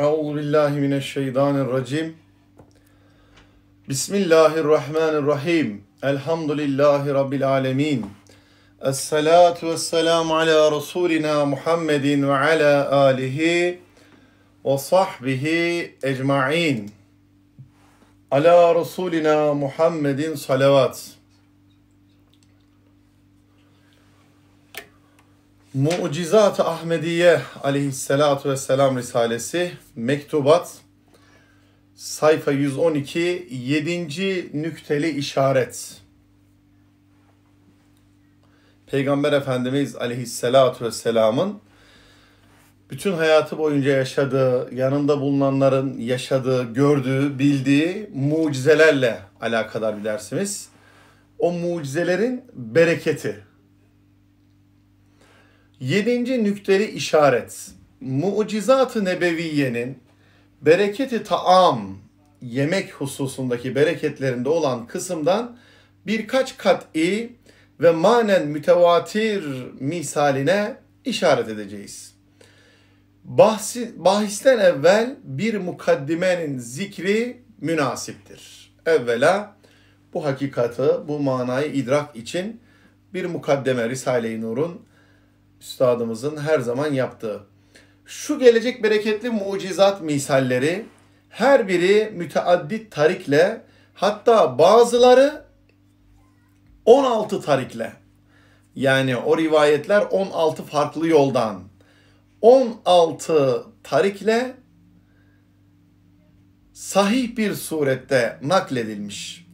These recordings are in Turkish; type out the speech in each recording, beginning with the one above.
Euzu billahi mineşşeytanirracim. Bismillahirrahmanirrahim. Elhamdülillahi rabbil alamin. Essalatu vesselamu ala rasulina Muhammedin ve ala alihi ve sahbihi ecmaîn. Ala rasulina Muhammedin salavat. Mucizat-ı Ahmediye aleyhissalatu vesselam Risalesi Mektubat sayfa 112 7. nükteli işaret Peygamber Efendimiz aleyhissalatu vesselamın bütün hayatı boyunca yaşadığı, yanında bulunanların yaşadığı, gördüğü, bildiği mucizelerle alakadar bir dersimiz. O mucizelerin bereketi Yedinci nükteli işaret. Mucizat-ı Nebeviye'nin bereketi taam, yemek hususundaki bereketlerinde olan kısımdan birkaç kat'i ve manen mütevatir misaline işaret edeceğiz. Bahsi, bahisten evvel bir mukaddimenin zikri münasiptir. Evvela bu hakikatı, bu manayı idrak için bir mukaddeme Risale-i Nur'un üstadımızın her zaman yaptığı. Şu gelecek bereketli mucizat misalleri her biri müteaddit tarikle hatta bazıları 16 tarikle yani o rivayetler 16 farklı yoldan 16 tarikle sahih bir surette nakledilmiş.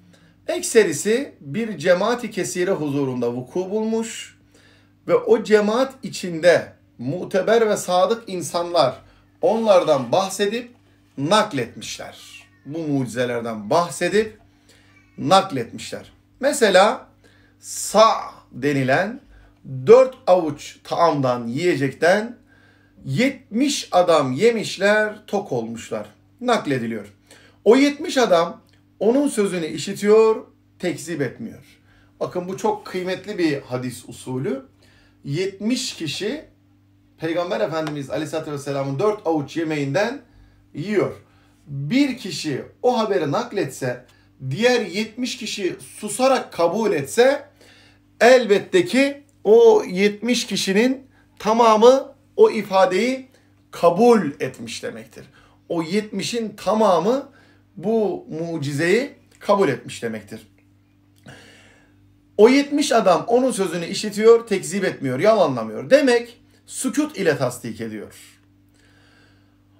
Ekserisi bir cemaati kesire huzurunda vuku bulmuş ve o cemaat içinde muteber ve sadık insanlar onlardan bahsedip nakletmişler. Bu mucizelerden bahsedip nakletmişler. Mesela sa denilen dört avuç taamdan yiyecekten 70 adam yemişler, tok olmuşlar. Naklediliyor. O 70 adam onun sözünü işitiyor, tekzip etmiyor. Bakın bu çok kıymetli bir hadis usulü. 70 kişi Peygamber Efendimiz Aleyhisselatü Vesselam'ın 4 avuç yemeğinden yiyor. Bir kişi o haberi nakletse, diğer 70 kişi susarak kabul etse elbette ki o 70 kişinin tamamı o ifadeyi kabul etmiş demektir. O 70'in tamamı bu mucizeyi kabul etmiş demektir. O 70 adam onun sözünü işitiyor, tekzip etmiyor, yalanlamıyor. Demek sükut ile tasdik ediyor.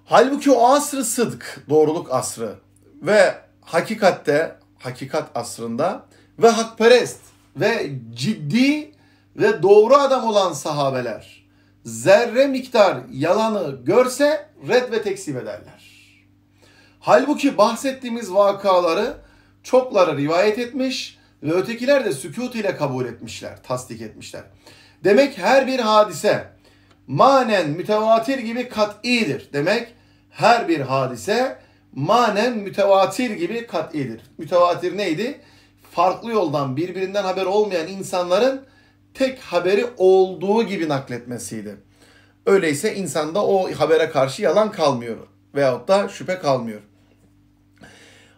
Halbuki o asrı sıdk, doğruluk asrı ve hakikatte, hakikat asrında ve hakperest ve ciddi ve doğru adam olan sahabeler zerre miktar yalanı görse red ve tekzip ederler. Halbuki bahsettiğimiz vakaları çokları rivayet etmiş, ve ötekiler de sükut ile kabul etmişler, tasdik etmişler. Demek her bir hadise manen mütevatir gibi kat'idir. Demek her bir hadise manen mütevatir gibi kat'idir. Mütevatir neydi? Farklı yoldan birbirinden haber olmayan insanların tek haberi olduğu gibi nakletmesiydi. Öyleyse insanda o habere karşı yalan kalmıyor veyahut da şüphe kalmıyor.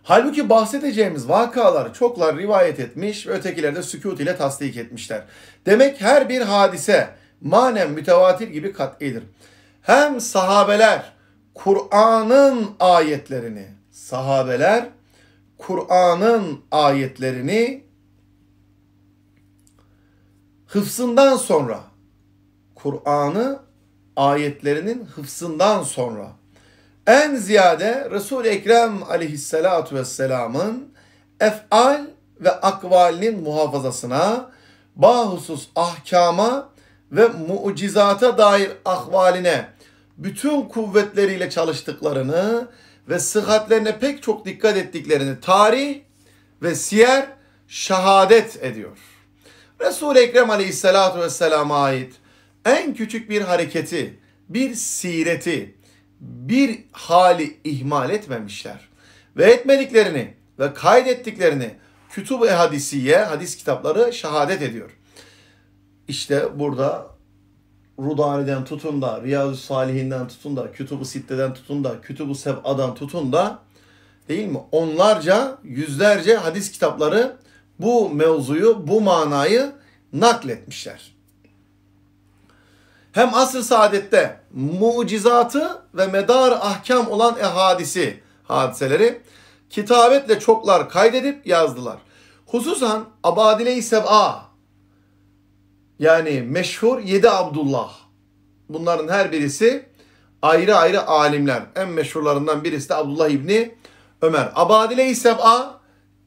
Halbuki bahsedeceğimiz vakalar çoklar rivayet etmiş ve ötekiler de sükut ile tasdik etmişler. Demek her bir hadise manen mütevatir gibi kat'idir. Hem sahabeler Kur'an'ın ayetlerini, sahabeler Kur'an'ın ayetlerini hıfsından sonra, Kur'an'ı ayetlerinin hıfsından sonra en ziyade Resul-i Ekrem aleyhissalatu vesselamın efal ve akvalinin muhafazasına, bahusus ahkama ve mucizata dair ahvaline bütün kuvvetleriyle çalıştıklarını ve sıhhatlerine pek çok dikkat ettiklerini tarih ve siyer şahadet ediyor. Resul-i Ekrem aleyhissalatu vesselama ait en küçük bir hareketi, bir sireti, bir hali ihmal etmemişler. Ve etmediklerini ve kaydettiklerini kütub-ı hadisiye, hadis kitapları şehadet ediyor. İşte burada Rudani'den tutun da, Riyazu Salihinden tutun da, Kütub-ı Sitte'den tutun da, Kütub-ı Seb'a'dan tutun da değil mi? Onlarca, yüzlerce hadis kitapları bu mevzuyu, bu manayı nakletmişler hem asr-ı saadette mucizatı ve medar ahkam olan ehadisi hadiseleri kitabetle çoklar kaydedip yazdılar. Hususan Abadile-i Seb'a yani meşhur yedi Abdullah. Bunların her birisi ayrı ayrı alimler. En meşhurlarından birisi de Abdullah İbni Ömer. Abadile-i Seb'a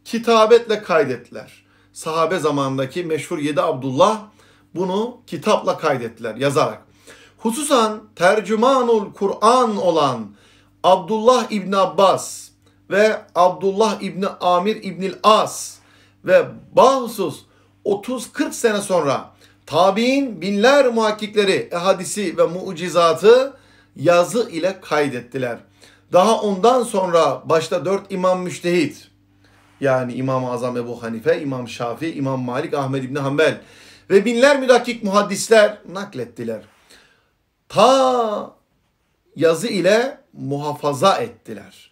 kitabetle kaydettiler. Sahabe zamandaki meşhur yedi Abdullah bunu kitapla kaydettiler yazarak. Hususan tercümanul Kur'an olan Abdullah İbni Abbas ve Abdullah İbni Amir İbnil As ve bahsus 30-40 sene sonra tabi'in binler muhakkikleri hadisi ve mucizatı yazı ile kaydettiler. Daha ondan sonra başta dört imam müştehit yani İmam-ı Azam Ebu Hanife, İmam Şafii, İmam Malik, Ahmed İbni Hanbel ve binler müdakik muhaddisler naklettiler. Ta yazı ile muhafaza ettiler.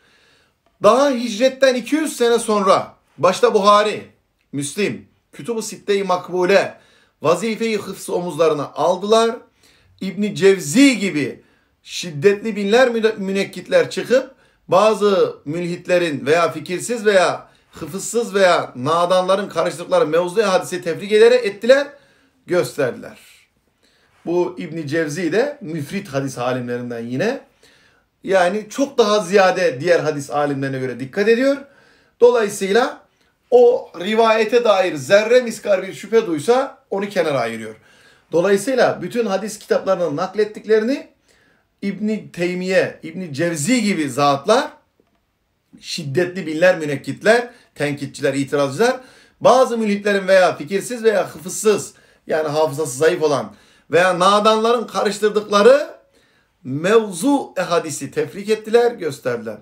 Daha hicretten 200 sene sonra başta Buhari, Müslim, Kütüb-ü Sitte-i Makbule vazifeyi hıfz omuzlarına aldılar. İbni Cevzi gibi şiddetli binler münekkitler çıkıp bazı mülhitlerin veya fikirsiz veya hıfızsız veya nadanların karıştıkları mevzu hadisi tefrik ederek ettiler gösterdiler. Bu İbn Cevzi de müfrit hadis alimlerinden yine. Yani çok daha ziyade diğer hadis alimlerine göre dikkat ediyor. Dolayısıyla o rivayete dair zerre miskar bir şüphe duysa onu kenara ayırıyor. Dolayısıyla bütün hadis kitaplarının naklettiklerini İbni Teymiye, İbni Cevzi gibi zatlar, şiddetli binler münekkitler, tenkitçiler, itirazcılar, bazı mülhitlerin veya fikirsiz veya hıfızsız yani hafızası zayıf olan veya nadanların karıştırdıkları mevzu hadisi tefrik ettiler, gösterdiler.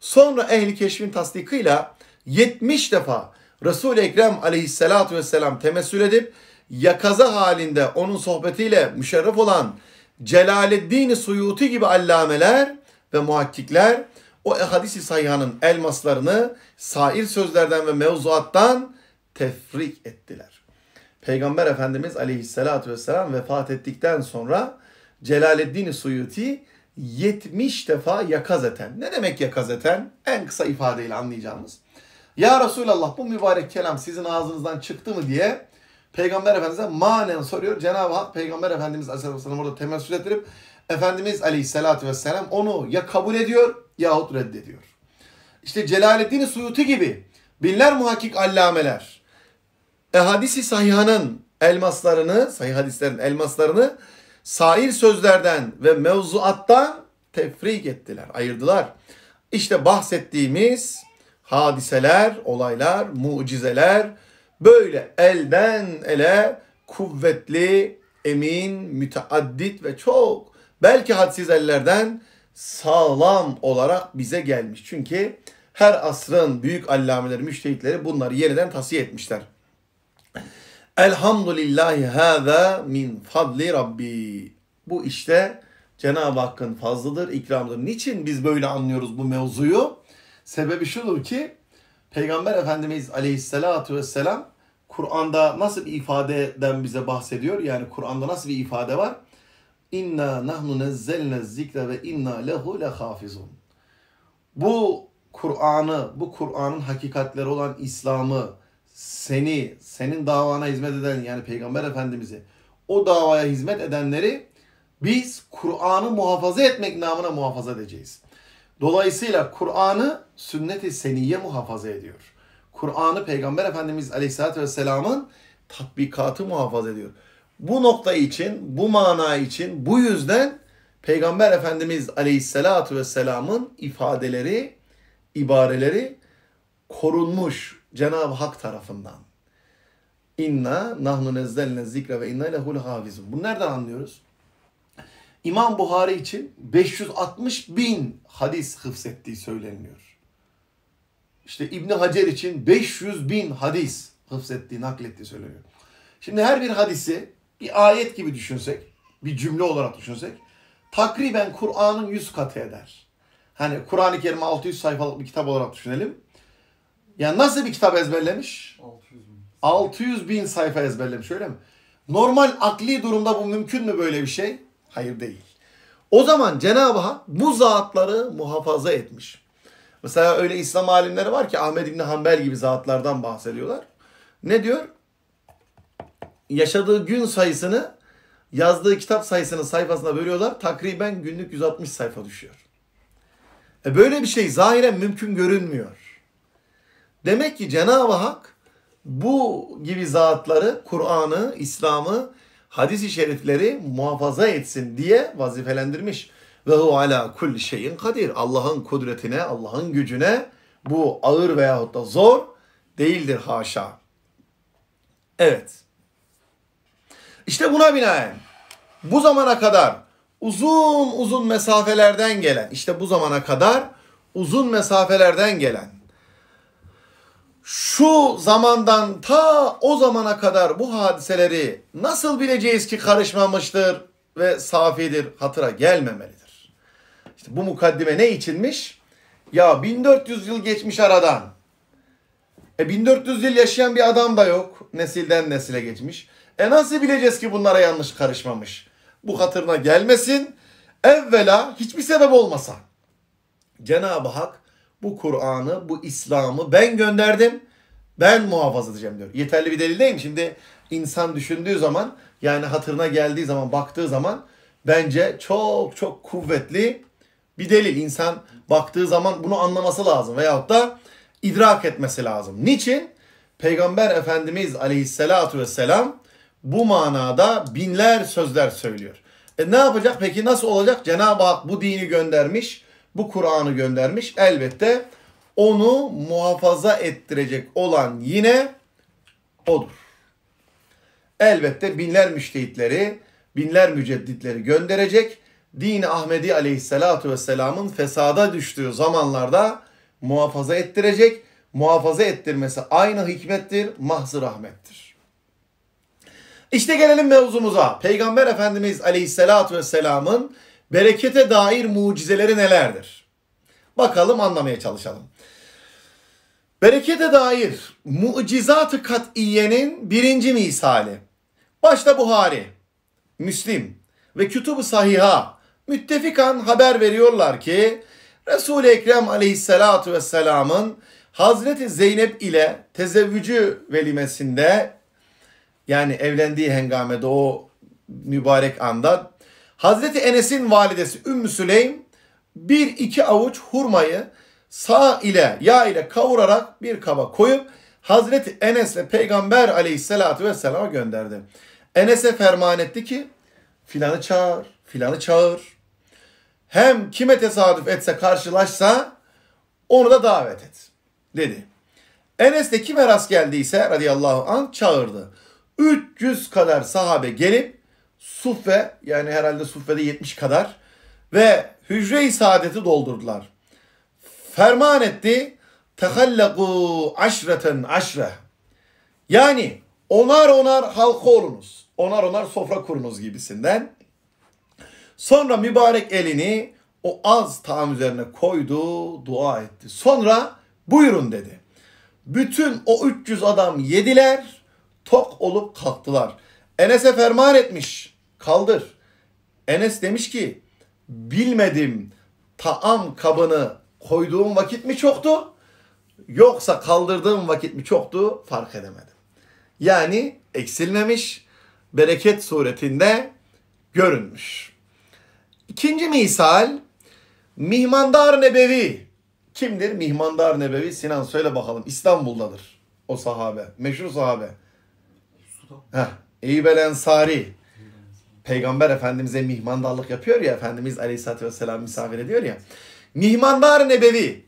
Sonra ehli keşfin tasdikıyla 70 defa resul Ekrem aleyhissalatu vesselam temessül edip yakaza halinde onun sohbetiyle müşerref olan Celaleddin Suyuti gibi allameler ve muhakkikler o ehadisi sayhanın elmaslarını sair sözlerden ve mevzuattan tefrik ettiler. Peygamber Efendimiz aleyhissalatü vesselam vefat ettikten sonra Celaleddin Suyuti 70 defa yakazeten. Ne demek yakazeten? En kısa ifadeyle anlayacağımız. Ya Resulallah bu mübarek kelam sizin ağzınızdan çıktı mı diye Peygamber Efendimiz'e manen soruyor. Cenab-ı Hak Peygamber Efendimiz Aleyhisselam orada temessül ettirip Efendimiz Aleyhisselatü Vesselam onu ya kabul ediyor yahut reddediyor. İşte Celaleddin Suyuti gibi binler muhakkik allameler ehadisi sahihanın elmaslarını, sahih hadislerin elmaslarını sair sözlerden ve mevzuattan tefrik ettiler, ayırdılar. İşte bahsettiğimiz hadiseler, olaylar, mucizeler böyle elden ele kuvvetli, emin, müteaddit ve çok belki hadsiz ellerden sağlam olarak bize gelmiş. Çünkü her asrın büyük allameleri, müştehitleri bunları yeniden tasfiye etmişler. Elhamdülillahi hâzâ min fadli rabbi. Bu işte Cenab-ı Hakk'ın fazladır ikramdır. Niçin biz böyle anlıyoruz bu mevzuyu? Sebebi şudur ki Peygamber Efendimiz Aleyhisselatü Vesselam Kur'an'da nasıl bir ifadeden bize bahsediyor? Yani Kur'an'da nasıl bir ifade var? İnna nahnu nezzelne zikre ve inna lehu lehafizun. Bu Kur'an'ı, bu Kur'an'ın hakikatleri olan İslam'ı, seni, senin davana hizmet eden yani Peygamber Efendimiz'i, o davaya hizmet edenleri biz Kur'an'ı muhafaza etmek namına muhafaza edeceğiz. Dolayısıyla Kur'an'ı sünnet-i seniye muhafaza ediyor. Kur'an'ı Peygamber Efendimiz Aleyhisselatü Vesselam'ın tatbikatı muhafaza ediyor. Bu nokta için, bu mana için, bu yüzden Peygamber Efendimiz Aleyhisselatü Vesselam'ın ifadeleri, ibareleri korunmuş, Cenab-ı Hak tarafından. İnna nahnu nezzelne zikre ve inna lehul hafizun. Bunu nereden anlıyoruz? İmam Buhari için 560 bin hadis hıfzettiği söyleniyor. İşte İbni Hacer için 500 bin hadis hıfzettiği, naklettiği söyleniyor. Şimdi her bir hadisi bir ayet gibi düşünsek, bir cümle olarak düşünsek takriben Kur'an'ın 100 katı eder. Hani Kur'an-ı Kerim 600 sayfalık bir kitap olarak düşünelim. Yani nasıl bir kitap ezberlemiş? 600 bin. 600 bin sayfa ezberlemiş öyle mi? Normal akli durumda bu mümkün mü böyle bir şey? Hayır değil. O zaman Cenab-ı Hak bu zatları muhafaza etmiş. Mesela öyle İslam alimleri var ki Ahmed İbni Hanbel gibi zatlardan bahsediyorlar. Ne diyor? Yaşadığı gün sayısını yazdığı kitap sayısının sayfasına bölüyorlar. Takriben günlük 160 sayfa düşüyor. E böyle bir şey zahiren mümkün görünmüyor. Demek ki Cenab-ı Hak bu gibi zatları, Kur'an'ı, İslam'ı, hadis-i şerifleri muhafaza etsin diye vazifelendirmiş. Ve hu ala kulli şeyin kadir. Allah'ın kudretine, Allah'ın gücüne bu ağır veyahut da zor değildir haşa. Evet. İşte buna binaen bu zamana kadar uzun uzun mesafelerden gelen, işte bu zamana kadar uzun mesafelerden gelen şu zamandan ta o zamana kadar bu hadiseleri nasıl bileceğiz ki karışmamıştır ve safidir, hatıra gelmemelidir. İşte bu mukaddime ne içinmiş? Ya 1400 yıl geçmiş aradan. E 1400 yıl yaşayan bir adam da yok. Nesilden nesile geçmiş. E nasıl bileceğiz ki bunlara yanlış karışmamış? Bu hatırına gelmesin. Evvela hiçbir sebep olmasa. Cenab-ı Hak bu Kur'an'ı, bu İslam'ı ben gönderdim. Ben muhafaza edeceğim diyor. Yeterli bir delil değil mi? Şimdi insan düşündüğü zaman yani hatırına geldiği zaman baktığı zaman bence çok çok kuvvetli bir delil. İnsan baktığı zaman bunu anlaması lazım veyahut da idrak etmesi lazım. Niçin? Peygamber Efendimiz aleyhissalatu vesselam bu manada binler sözler söylüyor. E ne yapacak peki nasıl olacak? Cenab-ı Hak bu dini göndermiş bu Kur'an'ı göndermiş. Elbette onu muhafaza ettirecek olan yine odur. Elbette binler müştehitleri, binler mücedditleri gönderecek. Dini Ahmedi aleyhissalatu vesselamın fesada düştüğü zamanlarda muhafaza ettirecek. Muhafaza ettirmesi aynı hikmettir, mahzı rahmettir. İşte gelelim mevzumuza. Peygamber Efendimiz aleyhissalatu vesselamın Berekete dair mucizeleri nelerdir? Bakalım anlamaya çalışalım. Berekete dair mucizat-ı kat'iyenin birinci misali. Başta Buhari, Müslim ve Kütüb-ü Sahiha müttefikan haber veriyorlar ki Resul-i Ekrem aleyhissalatu vesselamın Hazreti Zeynep ile tezevvücü velimesinde yani evlendiği hengamede o mübarek anda Hazreti Enes'in validesi Ümmü Süleym bir iki avuç hurmayı sağ ile yağ ile kavurarak bir kaba koyup Hazreti Enes'le Peygamber aleyhissalatü vesselama gönderdi. Enes'e ferman etti ki filanı çağır, filanı çağır. Hem kime tesadüf etse karşılaşsa onu da davet et dedi. Enes de kime rast geldiyse radıyallahu an çağırdı. 300 kadar sahabe gelip suffe yani herhalde suffede 70 kadar ve hücre-i saadeti doldurdular. Ferman etti. Tehallaku aşreten aşre. Yani onar onar halka olunuz. Onar onar sofra kurunuz gibisinden. Sonra mübarek elini o az tam üzerine koydu, dua etti. Sonra buyurun dedi. Bütün o 300 adam yediler, tok olup kalktılar.'' Enes'e ferman etmiş. Kaldır. Enes demiş ki bilmedim taam kabını koyduğum vakit mi çoktu yoksa kaldırdığım vakit mi çoktu fark edemedim. Yani eksilmemiş bereket suretinde görünmüş. İkinci misal Mihmandar Nebevi. Kimdir Mihmandar Nebevi? Sinan söyle bakalım. İstanbul'dadır o sahabe. Meşhur sahabe. Heh, Eyüp el Ensari Peygamber Efendimiz'e mihmandarlık yapıyor ya Efendimiz Aleyhisselatü Vesselam misafir ediyor ya. Mihmandar Nebevi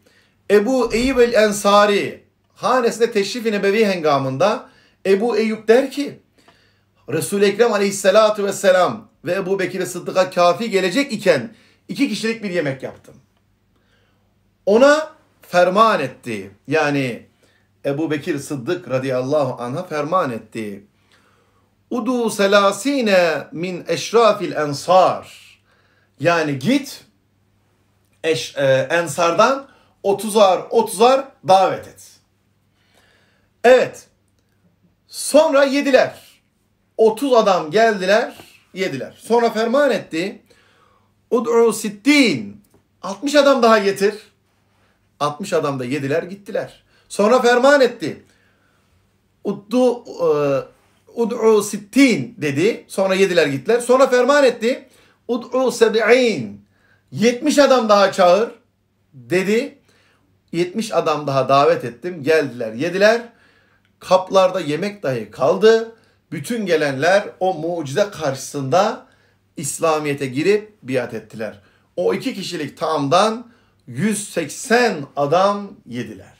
Ebu Eyüp el Ensari hanesine teşrif-i nebevi hengamında Ebu Eyüp der ki Resul-i Ekrem Aleyhisselatü Vesselam ve Ebu Bekir Sıddık'a kafi gelecek iken iki kişilik bir yemek yaptım. Ona ferman etti. Yani Ebu Bekir Sıddık radıyallahu anh'a ferman etti. Udu selasine min eşrafil ensar. Yani git eş, e, ensardan otuzar otuzar davet et. Evet. Sonra yediler. 30 adam geldiler yediler. Sonra ferman etti. Ud'u sittin. 60 adam daha getir. 60 adam da yediler gittiler. Sonra ferman etti. Uddu e, Ud'u sittin dedi. Sonra yediler gittiler. Sonra ferman etti. Ud'u seb'in. 70 adam daha çağır dedi. 70 adam daha davet ettim. Geldiler yediler. Kaplarda yemek dahi kaldı. Bütün gelenler o mucize karşısında İslamiyet'e girip biat ettiler. O iki kişilik tamdan 180 adam yediler.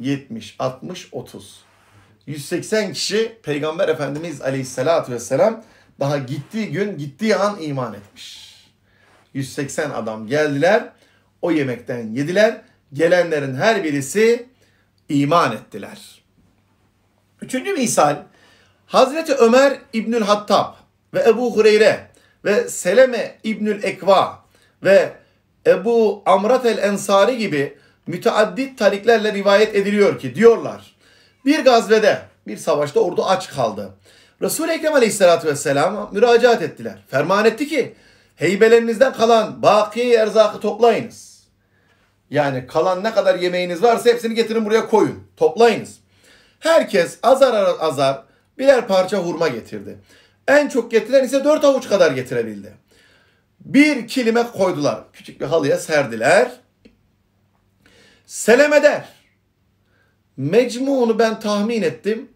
70, 60, 30. 180 kişi Peygamber Efendimiz Aleyhisselatü Vesselam daha gittiği gün gittiği an iman etmiş. 180 adam geldiler o yemekten yediler. Gelenlerin her birisi iman ettiler. Üçüncü misal Hazreti Ömer İbnül Hattab ve Ebu Hureyre ve Seleme İbnül Ekva ve Ebu Amrat el Ensari gibi müteaddit tariklerle rivayet ediliyor ki diyorlar. Bir gazvede, bir savaşta ordu aç kaldı. Resul-i Ekrem Aleyhisselatü Vesselam'a müracaat ettiler. Ferman etti ki heybelerinizden kalan baki erzakı toplayınız. Yani kalan ne kadar yemeğiniz varsa hepsini getirin buraya koyun. Toplayınız. Herkes azar azar birer parça hurma getirdi. En çok getiren ise dört avuç kadar getirebildi. Bir kilime koydular. Küçük bir halıya serdiler. Selam eder. Mecmuunu ben tahmin ettim.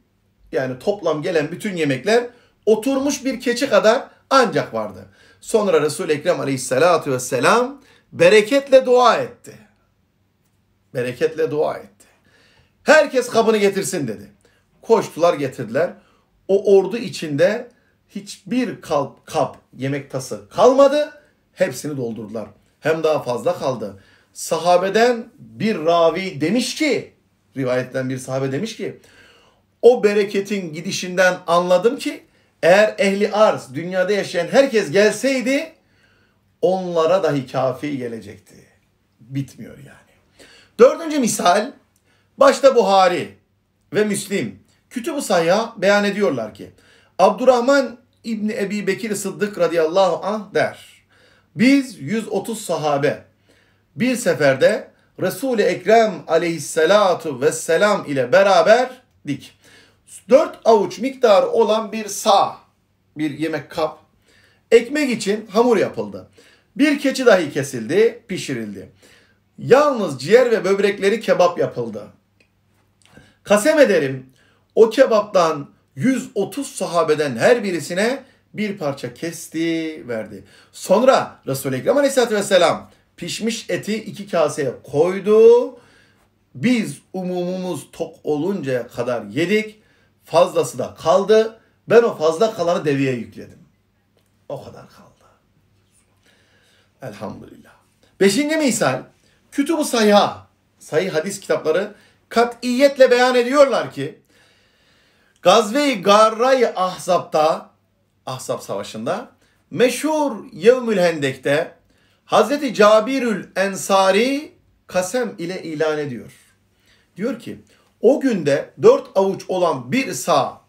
Yani toplam gelen bütün yemekler oturmuş bir keçi kadar ancak vardı. Sonra Resul-i Ekrem aleyhissalatu vesselam bereketle dua etti. Bereketle dua etti. Herkes kabını getirsin dedi. Koştular getirdiler. O ordu içinde hiçbir kap, kap yemek tası kalmadı. Hepsini doldurdular. Hem daha fazla kaldı. Sahabeden bir ravi demiş ki rivayetten bir sahabe demiş ki o bereketin gidişinden anladım ki eğer ehli arz dünyada yaşayan herkes gelseydi onlara dahi kafi gelecekti. Bitmiyor yani. Dördüncü misal başta Buhari ve Müslim kütüb-ü sayya beyan ediyorlar ki Abdurrahman İbni Ebi Bekir Sıddık radıyallahu anh der. Biz 130 sahabe bir seferde Resul-i Ekrem aleyhissalatu vesselam ile beraber dik. Dört avuç miktarı olan bir sağ, bir yemek kap. Ekmek için hamur yapıldı. Bir keçi dahi kesildi, pişirildi. Yalnız ciğer ve böbrekleri kebap yapıldı. Kasem ederim o kebaptan 130 sahabeden her birisine bir parça kesti verdi. Sonra Resul-i Ekrem Aleyhisselatü Vesselam Pişmiş eti iki kaseye koydu. Biz umumumuz tok oluncaya kadar yedik. Fazlası da kaldı. Ben o fazla kalanı deveye yükledim. O kadar kaldı. Elhamdülillah. Beşinci misal. Kütüb-ü sayha, sayı hadis kitapları katiyetle beyan ediyorlar ki Gazve-i Garray Ahzab'da Ahzab Savaşı'nda meşhur Yevmül Hendek'te Hazreti Cabirül Ensari kasem ile ilan ediyor. Diyor ki o günde dört avuç olan bir sağ,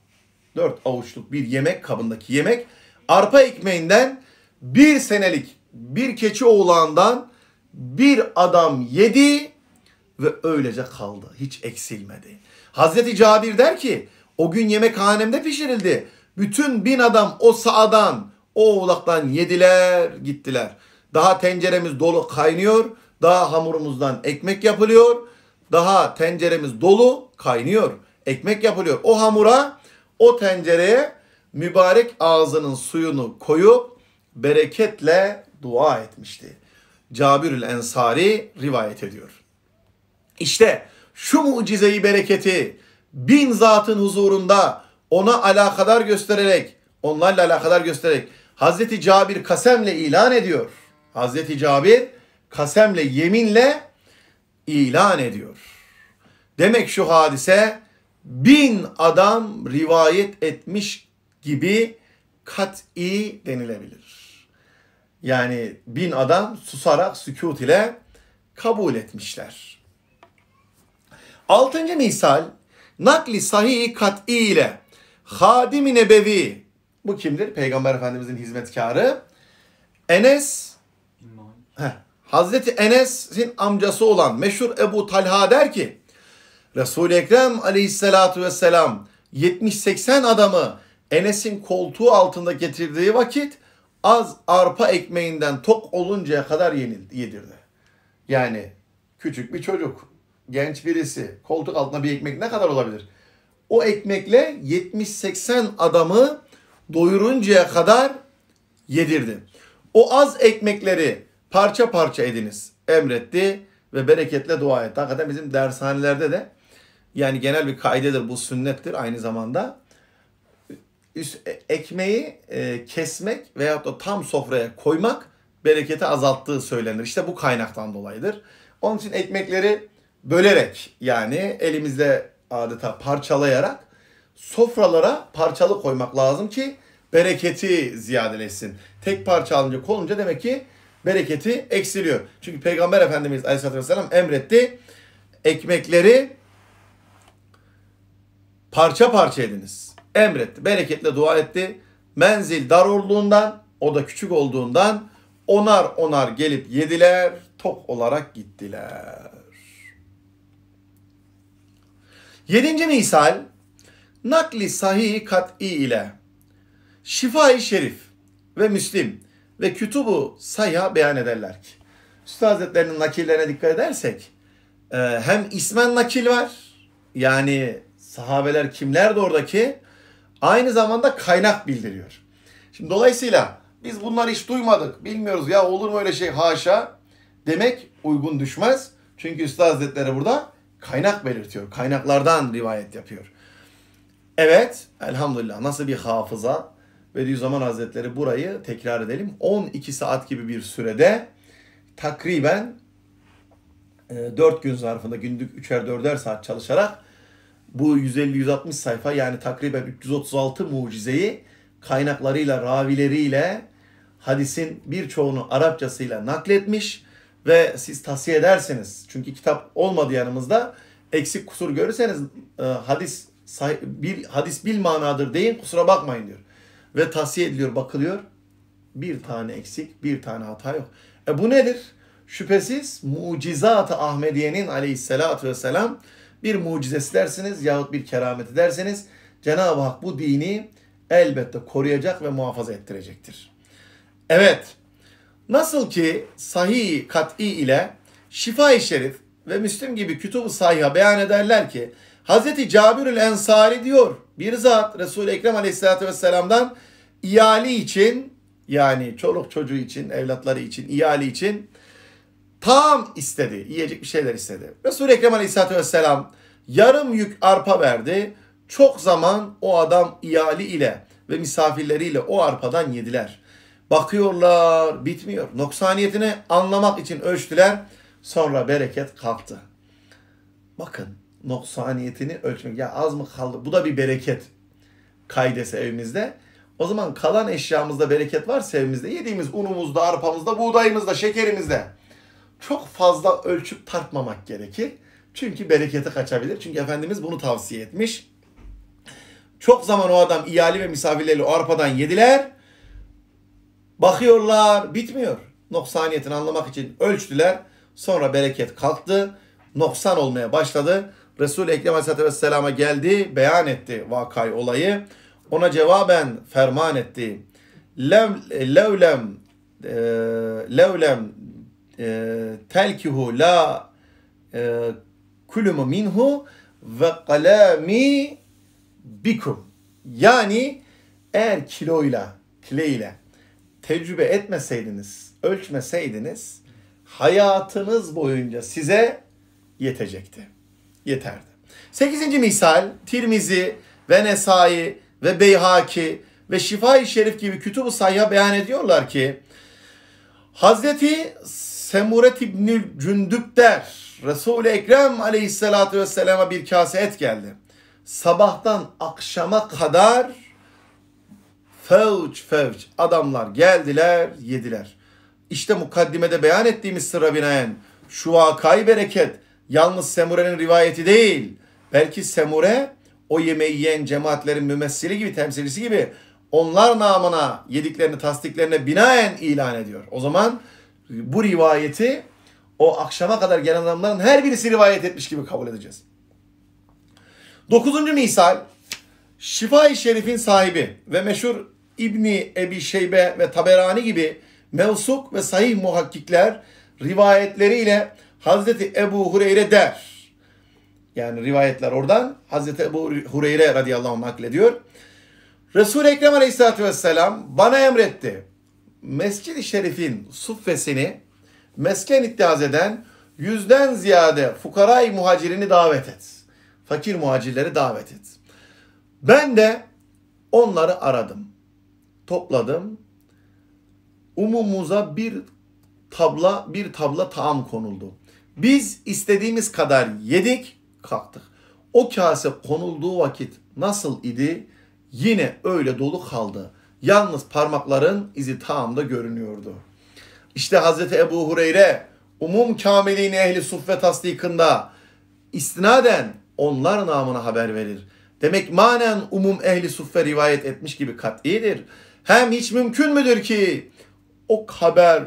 dört avuçluk bir yemek kabındaki yemek arpa ekmeğinden bir senelik bir keçi oğlandan bir adam yedi ve öylece kaldı. Hiç eksilmedi. Hazreti Cabir der ki o gün yemekhanemde pişirildi. Bütün bin adam o sağdan o oğlaktan yediler gittiler. Daha tenceremiz dolu kaynıyor. Daha hamurumuzdan ekmek yapılıyor. Daha tenceremiz dolu kaynıyor. Ekmek yapılıyor. O hamura, o tencereye mübarek ağzının suyunu koyup bereketle dua etmişti. Cabirül Ensari rivayet ediyor. İşte şu mucizeyi bereketi bin zatın huzurunda ona alakadar göstererek, onlarla alakadar göstererek Hazreti Cabir kasemle ilan ediyor. Hazreti Cabir kasemle yeminle ilan ediyor. Demek şu hadise bin adam rivayet etmiş gibi kat'i denilebilir. Yani bin adam susarak sükut ile kabul etmişler. Altıncı misal nakli sahih kat'i ile hadim-i nebevi bu kimdir? Peygamber Efendimizin hizmetkarı Enes Heh. Hazreti Enes'in amcası olan meşhur Ebu Talha der ki Resul-i Ekrem aleyhissalatu vesselam 70-80 adamı Enes'in koltuğu altında getirdiği vakit az arpa ekmeğinden tok oluncaya kadar yedirdi. Yani küçük bir çocuk, genç birisi koltuk altında bir ekmek ne kadar olabilir? O ekmekle 70-80 adamı doyuruncaya kadar yedirdi. O az ekmekleri parça parça ediniz emretti ve bereketle dua etti. Hakikaten bizim dershanelerde de yani genel bir kaidedir bu sünnettir aynı zamanda. Üst, e, ekmeği e, kesmek veyahut da tam sofraya koymak bereketi azalttığı söylenir. İşte bu kaynaktan dolayıdır. Onun için ekmekleri bölerek yani elimizde adeta parçalayarak sofralara parçalı koymak lazım ki bereketi ziyadeleşsin. Tek parça alınca kolunca demek ki bereketi eksiliyor. Çünkü Peygamber Efendimiz Aleyhisselatü Vesselam emretti. Ekmekleri parça parça ediniz. Emretti. Bereketle dua etti. Menzil dar olduğundan, o da küçük olduğundan onar onar gelip yediler, tok olarak gittiler. Yedinci misal, nakli sahih kat'i ile şifa-i şerif ve müslim ve kütubu sayha beyan ederler ki. Üstad Hazretlerinin nakillerine dikkat edersek e, hem ismen nakil var yani sahabeler kimlerdi oradaki aynı zamanda kaynak bildiriyor. Şimdi dolayısıyla biz bunları hiç duymadık bilmiyoruz ya olur mu öyle şey haşa demek uygun düşmez. Çünkü Üstad Hazretleri burada kaynak belirtiyor. Kaynaklardan rivayet yapıyor. Evet elhamdülillah nasıl bir hafıza Bediüzzaman Hazretleri burayı tekrar edelim. 12 saat gibi bir sürede takriben 4 e, gün zarfında günlük 3'er 4'er saat çalışarak bu 150-160 sayfa yani takriben 336 mucizeyi kaynaklarıyla, ravileriyle hadisin birçoğunu Arapçasıyla nakletmiş ve siz tavsiye ederseniz çünkü kitap olmadı yanımızda eksik kusur görürseniz e, hadis bir hadis bil manadır deyin kusura bakmayın diyor ve tavsiye ediliyor, bakılıyor. Bir tane eksik, bir tane hata yok. E bu nedir? Şüphesiz mucizat-ı Ahmediye'nin aleyhissalatü vesselam bir mucizesi dersiniz yahut bir kerameti derseniz Cenab-ı Hak bu dini elbette koruyacak ve muhafaza ettirecektir. Evet, nasıl ki sahih kat'i ile şifa-i şerif ve Müslüm gibi kütub-ı sahiha beyan ederler ki Hazreti Cabirül Ensari diyor bir zat Resul-i Ekrem Aleyhisselatü Vesselam'dan iyali için yani çoluk çocuğu için, evlatları için, iyali için tam istedi. Yiyecek bir şeyler istedi. Resul-i Ekrem Aleyhisselatü Vesselam yarım yük arpa verdi. Çok zaman o adam iyali ile ve misafirleriyle o arpadan yediler. Bakıyorlar bitmiyor. Noksaniyetini anlamak için ölçtüler. Sonra bereket kalktı. Bakın noksaniyetini ölçmek. Ya az mı kaldı? Bu da bir bereket kaydesi evimizde. O zaman kalan eşyamızda bereket var evimizde yediğimiz unumuzda, arpamızda, buğdayımızda, şekerimizde çok fazla ölçüp tartmamak gerekir. Çünkü bereketi kaçabilir. Çünkü Efendimiz bunu tavsiye etmiş. Çok zaman o adam iyali ve misafirleri o arpadan yediler. Bakıyorlar bitmiyor. Noksaniyetini anlamak için ölçtüler. Sonra bereket kalktı. Noksan olmaya başladı resul Ekrem Aleyhisselatü Vesselam'a geldi, beyan etti vakay olayı. Ona cevaben ferman etti. Lev, e, levlem e, levlem e, telkihu la e, kulümü minhu ve kalemi bikum. Yani eğer kiloyla, kileyle tecrübe etmeseydiniz, ölçmeseydiniz hayatınız boyunca size yetecekti yeterdi. Sekizinci misal Tirmizi ve Nesai ve Beyhaki ve Şifa-i Şerif gibi kütüb-ü sayha beyan ediyorlar ki Hazreti Semuret İbni Cündük der Resul-i Ekrem aleyhissalatü vesselama bir kase et geldi. Sabahtan akşama kadar fevç fevç adamlar geldiler yediler. İşte mukaddimede beyan ettiğimiz sıra binaen şu vakayı bereket yalnız Semure'nin rivayeti değil. Belki Semure o yemeği yiyen cemaatlerin mümessili gibi, temsilcisi gibi onlar namına yediklerini, tasdiklerine binaen ilan ediyor. O zaman bu rivayeti o akşama kadar gelen adamların her birisi rivayet etmiş gibi kabul edeceğiz. Dokuzuncu misal, Şifa-i Şerif'in sahibi ve meşhur İbni Ebi Şeybe ve Taberani gibi mevsuk ve sahih muhakkikler rivayetleriyle Hazreti Ebu Hureyre der. Yani rivayetler oradan. Hazreti Ebu Hureyre radıyallahu anh naklediyor. Resul-i Ekrem aleyhissalatü vesselam bana emretti. Mescid-i Şerif'in suffesini mesken ittihaz eden yüzden ziyade fukaray muhacirini davet et. Fakir muhacirleri davet et. Ben de onları aradım. Topladım. Umumuza bir tabla bir tabla taam konuldu. Biz istediğimiz kadar yedik, kalktık. O kase konulduğu vakit nasıl idi? Yine öyle dolu kaldı. Yalnız parmakların izi tamamda görünüyordu. İşte Hazreti Ebu Hureyre umum kamiliğini ehli suffe tasdikında istinaden onlar namına haber verir. Demek manen umum ehli suffe rivayet etmiş gibi kat'idir. Hem hiç mümkün müdür ki o haber,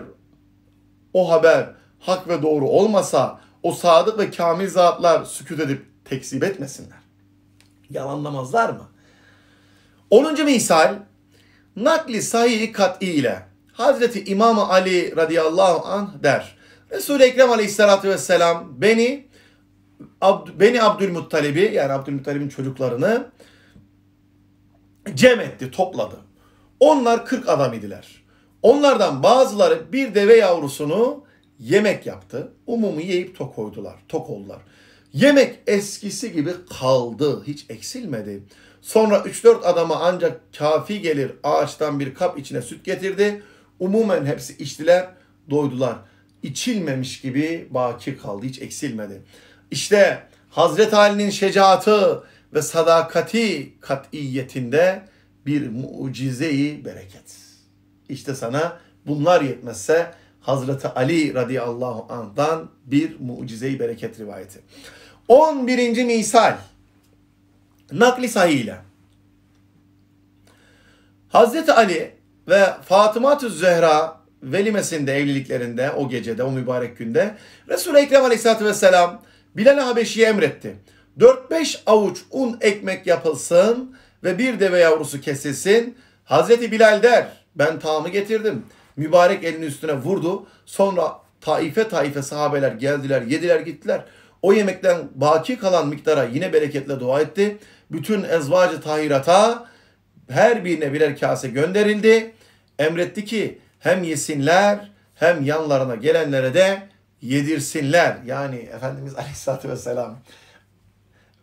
o haber hak ve doğru olmasa o sadık ve kamil zatlar sükut edip tekzip etmesinler. Yalanlamazlar mı? 10. misal nakli sahih kat'i ile Hazreti İmam Ali radıyallahu anh der. Resul-i Ekrem aleyhissalatü vesselam beni Abd, beni Abdülmuttalib'i yani Abdülmuttalib'in çocuklarını cem etti, topladı. Onlar 40 adam idiler. Onlardan bazıları bir deve yavrusunu yemek yaptı. umumu yiyip tok oldular, tok oldular. Yemek eskisi gibi kaldı, hiç eksilmedi. Sonra 3-4 adama ancak kafi gelir ağaçtan bir kap içine süt getirdi. Umumen hepsi içtiler, doydular. İçilmemiş gibi baki kaldı, hiç eksilmedi. İşte Hazreti Ali'nin şecaatı ve sadakati kat'iyetinde bir mucizeyi bereket. İşte sana bunlar yetmezse Hazreti Ali radıyallahu anh'dan bir mucize-i bereket rivayeti. 11. misal nakli sahihyle. Hazreti Ali ve fatıma Zehra velimesinde, evliliklerinde, o gecede, o mübarek günde Resul-i Ekrem Aleyhisselatü Vesselam Bilal-i Habeşi'ye emretti. 4-5 avuç un ekmek yapılsın ve bir deve yavrusu kesilsin. Hazreti Bilal der, ben tamı getirdim.'' Mübarek elinin üstüne vurdu. Sonra taife taife sahabeler geldiler, yediler gittiler. O yemekten baki kalan miktara yine bereketle dua etti. Bütün ezvacı tahirata her birine birer kase gönderildi. Emretti ki hem yesinler hem yanlarına gelenlere de yedirsinler. Yani Efendimiz Aleyhisselatü Vesselam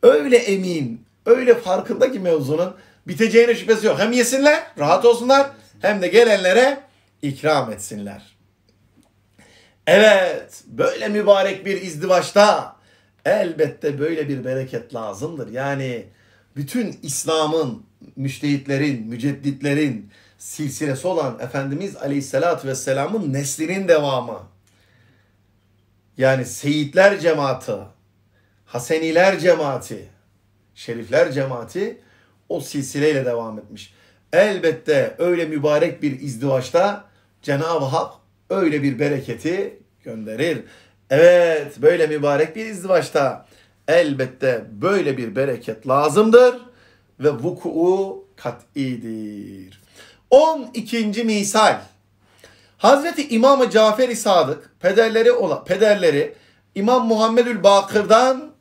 öyle emin, öyle farkında ki mevzunun biteceğine şüphesi yok. Hem yesinler, rahat olsunlar hem de gelenlere ikram etsinler. Evet, böyle mübarek bir izdivaçta elbette böyle bir bereket lazımdır. Yani bütün İslam'ın, müştehitlerin, mücedditlerin silsilesi olan Efendimiz Aleyhisselatü Vesselam'ın neslinin devamı. Yani Seyitler cemaati, Haseniler cemaati, Şerifler cemaati o silsileyle devam etmiş. Elbette öyle mübarek bir izdivaçta Cenab-ı Hak öyle bir bereketi gönderir. Evet böyle mübarek bir izdivaçta elbette böyle bir bereket lazımdır ve vuku'u kat'idir. 12. misal. Hazreti İmam-ı Cafer-i Sadık pederleri ola, pederleri İmam Muhammedül Bakır'dan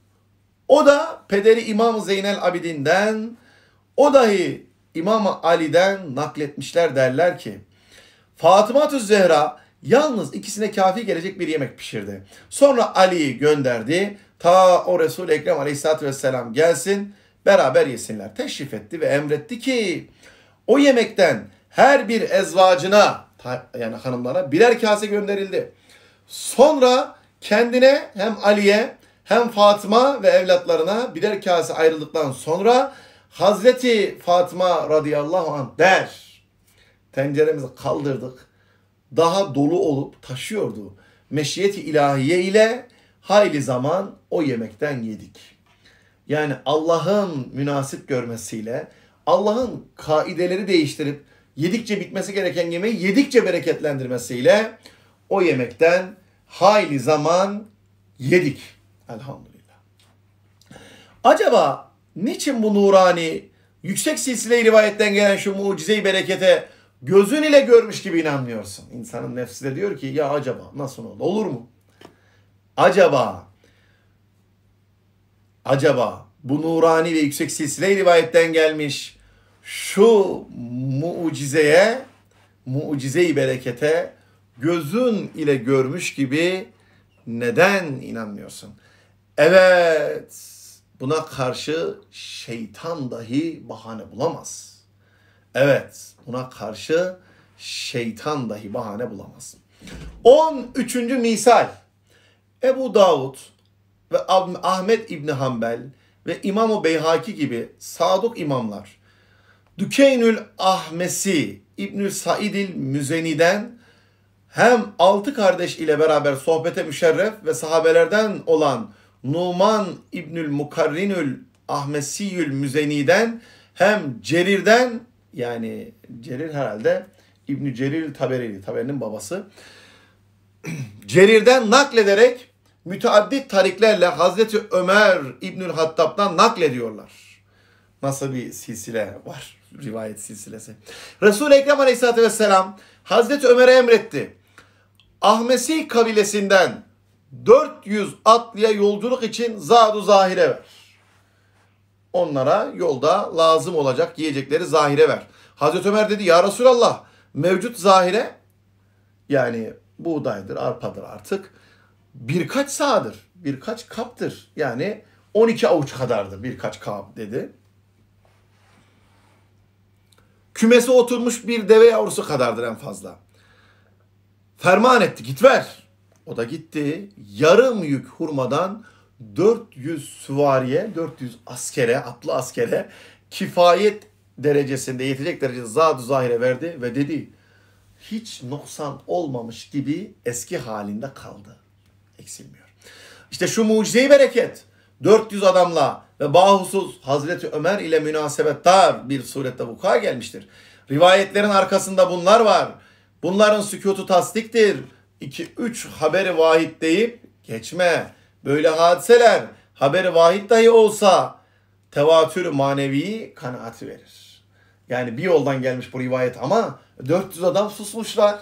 o da pederi İmam Zeynel Abidin'den o dahi İmam Ali'den nakletmişler derler ki Fatıma Tüz Zehra yalnız ikisine kafi gelecek bir yemek pişirdi. Sonra Ali'yi gönderdi. Ta o resul Ekrem Aleyhisselatü Vesselam gelsin beraber yesinler. Teşrif etti ve emretti ki o yemekten her bir ezvacına yani hanımlara birer kase gönderildi. Sonra kendine hem Ali'ye hem Fatıma ve evlatlarına birer kase ayrıldıktan sonra Hazreti Fatıma radıyallahu anh der tenceremizi kaldırdık. Daha dolu olup taşıyordu. Meşiyeti ilahiye ile hayli zaman o yemekten yedik. Yani Allah'ın münasip görmesiyle Allah'ın kaideleri değiştirip yedikçe bitmesi gereken yemeği yedikçe bereketlendirmesiyle o yemekten hayli zaman yedik. Elhamdülillah. Acaba niçin bu nurani yüksek silsile rivayetten gelen şu mucize-i berekete gözün ile görmüş gibi inanmıyorsun. İnsanın nefsi de diyor ki ya acaba nasıl oldu olur mu? Acaba acaba bu nurani ve yüksek silsile rivayetten gelmiş şu mucizeye mucizeyi berekete gözün ile görmüş gibi neden inanmıyorsun? Evet buna karşı şeytan dahi bahane bulamaz.'' Evet buna karşı şeytan dahi bahane bulamaz. 13. misal Ebu Davud ve Ahmet İbni Hanbel ve İmam-ı Beyhaki gibi sadık imamlar Dükeynül Ahmesi İbnül Saidil Müzeni'den hem altı kardeş ile beraber sohbete müşerref ve sahabelerden olan Numan İbnül Mukarrinül Ahmesiyül Müzeni'den hem Cerir'den yani Cerir herhalde İbn Cerir Taberili, Taberi'nin babası. Cerir'den naklederek müteaddit tariklerle Hazreti Ömer İbnül Hattab'dan naklediyorlar. Nasıl bir silsile var rivayet silsilesi. Resul-i Ekrem Aleyhisselatü Vesselam Hazreti Ömer'e emretti. Ahmesi kabilesinden 400 atlıya yolculuk için zadu zahire ver onlara yolda lazım olacak yiyecekleri zahire ver. Hazreti Ömer dedi ya Resulallah mevcut zahire yani buğdaydır, arpadır artık birkaç sağdır, birkaç kaptır. Yani 12 avuç kadardır birkaç kap dedi. Kümesi oturmuş bir deve yavrusu kadardır en fazla. Ferman etti git ver. O da gitti. Yarım yük hurmadan 400 süvariye, 400 askere, atlı askere kifayet derecesinde, yetecek derecede zadu zahire verdi ve dedi hiç noksan olmamış gibi eski halinde kaldı. Eksilmiyor. İşte şu mucizeyi bereket 400 adamla ve bahusuz Hazreti Ömer ile münasebetdar bir surette vuku'a gelmiştir. Rivayetlerin arkasında bunlar var. Bunların sükutu tasdiktir. 2-3 haberi vahid deyip geçme. Böyle hadiseler haberi vahid dahi olsa tevatür manevi kanaati verir. Yani bir yoldan gelmiş bu rivayet ama 400 adam susmuşlar.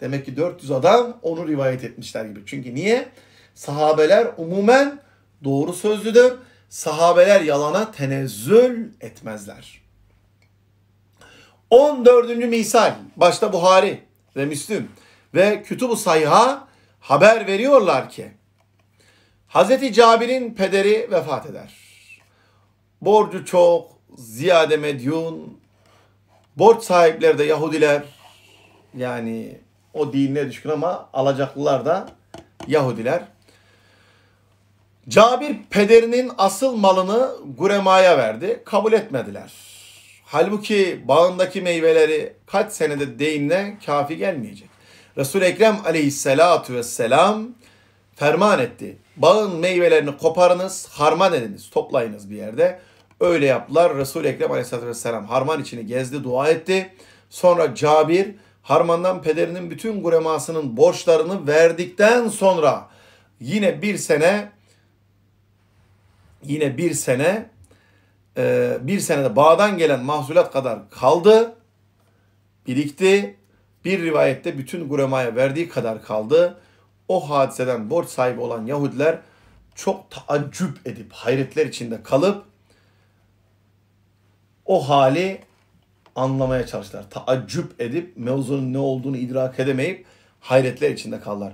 Demek ki 400 adam onu rivayet etmişler gibi. Çünkü niye? Sahabeler umumen doğru sözlüdür. Sahabeler yalana tenezzül etmezler. 14. misal başta Buhari ve Müslüm ve Kütüb-ü Sayha haber veriyorlar ki Hazreti Cabir'in pederi vefat eder. Borcu çok, ziyade medyun, borç sahipleri de Yahudiler. Yani o dinine düşkün ama alacaklılar da Yahudiler. Cabir pederinin asıl malını Gurema'ya verdi. Kabul etmediler. Halbuki bağındaki meyveleri kaç senede deyimle kafi gelmeyecek. Resul-i Ekrem aleyhissalatu vesselam ferman etti Bağın meyvelerini koparınız, harman ediniz, toplayınız bir yerde. Öyle yaptılar. resul Ekrem Aleyhisselatü Vesselam harman içini gezdi, dua etti. Sonra Cabir harmandan pederinin bütün guremasının borçlarını verdikten sonra yine bir sene yine bir sene e, bir senede bağdan gelen mahsulat kadar kaldı. Birikti. Bir rivayette bütün guremaya verdiği kadar kaldı o hadiseden borç sahibi olan Yahudiler çok taaccüp edip hayretler içinde kalıp o hali anlamaya çalıştılar. Taaccüp edip mevzunun ne olduğunu idrak edemeyip hayretler içinde kaldılar.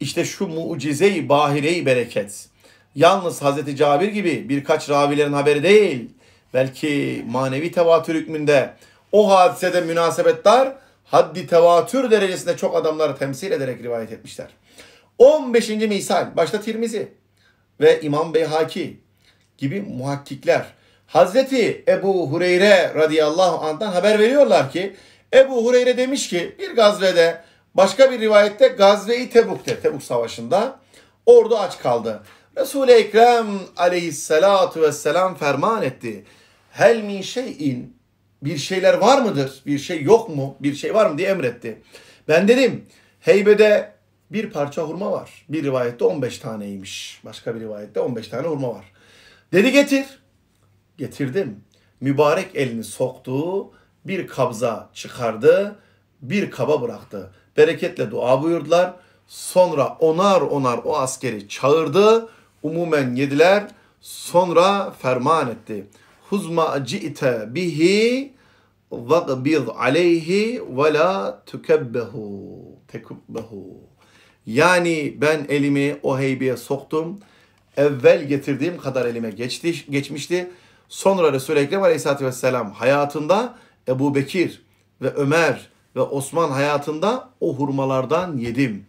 İşte şu mucize-i bahire-i bereket. Yalnız Hazreti Cabir gibi birkaç ravilerin haberi değil. Belki manevi tevatür hükmünde o hadisede münasebetler haddi tevatür derecesinde çok adamları temsil ederek rivayet etmişler. 15. misal başta Tirmizi ve İmam Beyhaki gibi muhakkikler Hazreti Ebu Hureyre radıyallahu anh'tan haber veriyorlar ki Ebu Hureyre demiş ki bir gazvede başka bir rivayette Gazve-i Tebuk'te Tebuk Savaşı'nda ordu aç kaldı. Resul-i Ekrem aleyhissalatu vesselam ferman etti. Hel min şeyin bir şeyler var mıdır? Bir şey yok mu? Bir şey var mı diye emretti. Ben dedim heybede bir parça hurma var. Bir rivayette 15 taneymiş. Başka bir rivayette 15 tane hurma var. Dedi getir. Getirdim. Mübarek elini soktu. Bir kabza çıkardı. Bir kaba bıraktı. Bereketle dua buyurdular. Sonra onar onar o askeri çağırdı. Umumen yediler. Sonra ferman etti. Huzma ci'te bihi vakbid aleyhi ve la tukebbehu. Tekubbehu. Yani ben elimi o heybeye soktum. Evvel getirdiğim kadar elime geçti, geçmişti. Sonra Resul-i Ekrem Aleyhisselatü Vesselam hayatında Ebu Bekir ve Ömer ve Osman hayatında o hurmalardan yedim.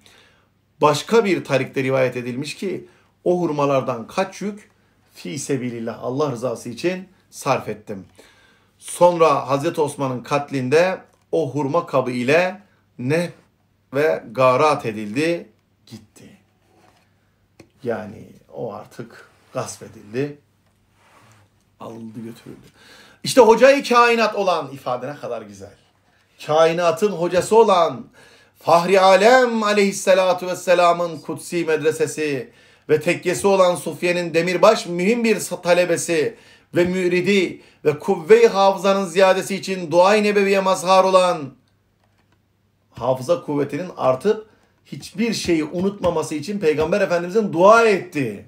Başka bir tarikte rivayet edilmiş ki o hurmalardan kaç yük fi sebilillah Allah rızası için sarf ettim. Sonra Hazreti Osman'ın katlinde o hurma kabı ile ne ve garat edildi, gitti. Yani o artık gasp edildi, alındı götürüldü. İşte hocayı kainat olan ifadene kadar güzel. Kainatın hocası olan Fahri Alem aleyhissalatu vesselamın kutsi medresesi ve tekkesi olan Sufye'nin demirbaş mühim bir talebesi ve müridi ve kuvve-i hafızanın ziyadesi için dua-i nebeviye mazhar olan hafıza kuvvetinin artıp hiçbir şeyi unutmaması için Peygamber Efendimiz'in dua etti.